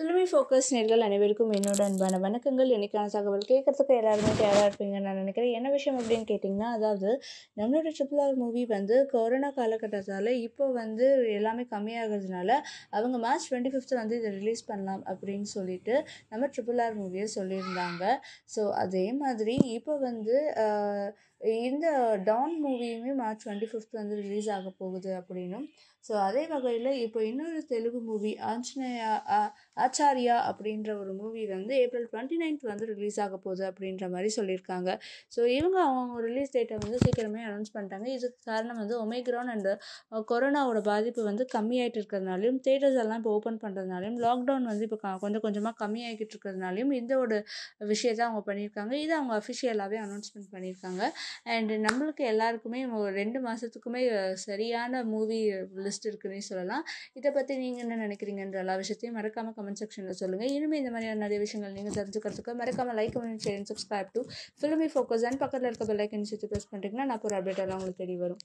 சுலுமி focus நேர்கள் அனைவருக்கும் என்னோட அன்பான வணக்கங்கள் என்னைக்கான தகவல் கேட்குறதுக்கு எல்லாருமே தயாராக இருப்பீங்கன்னு நான் நினைக்கிறேன் என்ன விஷயம் அப்படின்னு கேட்டிங்கன்னா அதாவது நம்மளோட ட்ரிபிள் ஆர் மூவி வந்து கொரோனா காலகட்டத்தால் இப்போ வந்து எல்லாமே கம்மியாகிறதுனால அவங்க மார்ச் டுவெண்ட்டி ஃபிஃப்த்து வந்து இதை ரிலீஸ் பண்ணலாம் அப்படின்னு சொல்லிட்டு நம்ம ட்ரிபிள் ஆர் மூவியை சொல்லியிருந்தாங்க ஸோ அதே மாதிரி இப்போ வந்து இந்த டான் மூவியுமே மார்ச் டுவெண்ட்டி ஃபிஃப்த் வந்து ரிலீஸ் ஆக போகுது அப்படின்னும் ஸோ அதே வகையில் இப்போ இன்னொரு தெலுங்கு மூவி ஆஞ்சநேயா ஆச்சாரியா அப்படின்ற ஒரு மூவி வந்து ஏப்ரல் டுவெண்ட்டி நைன்த் வந்து ரிலீஸ் ஆக போகுது அப்படின்ற மாதிரி சொல்லியிருக்காங்க ஸோ இவங்க அவங்க ரிலீஸ் டேட்டை வந்து சீக்கிரமே அனௌன்ஸ் பண்ணிட்டாங்க இதுக்கு காரணம் வந்து ஒமேக்ரான் அண்ட் கொரோனாவோட பாதிப்பு வந்து கம்மியாகிட்டு இருக்கிறதுனாலையும் தேட்டர்ஸ் எல்லாம் இப்போ ஓப்பன் பண்ணுறதுனாலையும் லாக்டவுன் வந்து இப்போ கொஞ்சம் கொஞ்சமாக கம்மியாகிட்டு இருக்கிறதுனாலையும் இந்த ஒரு விஷயத்தை அவங்க பண்ணியிருக்காங்க இதை அவங்க அஃபிஷியலாகவே அனௌன்ஸ்மெண்ட் பண்ணியிருக்காங்க அண்ட் நம்மளுக்கு எல்லாருக்குமே ரெண்டு மாதத்துக்குமே சரியான மூவி லிஸ்ட் இருக்குன்னு சொல்லலாம் இதை பற்றி நீங்கள் என்ன நினைக்கிறீங்கன்ற எல்லா விஷயத்தையும் மறக்காமல் கம்மி கமெண்ட் செக்ஷனில் சொல்லுங்கள் இனிமேல் இந்த மாதிரியான நிறைய விஷயங்கள் நீங்கள் தெரிஞ்சுக்கிறதுக்கு மறக்காமல் like comment share subscribe to filmy focus and பக்கத்தில் இருக்க பெல் லைக்கன் சுற்றி ப்ரெஸ் பண்ணிட்டீங்கன்னா நான் ஒரு அப்டேட் எல்லாம் உங்களுக்கு தெரிய வரும்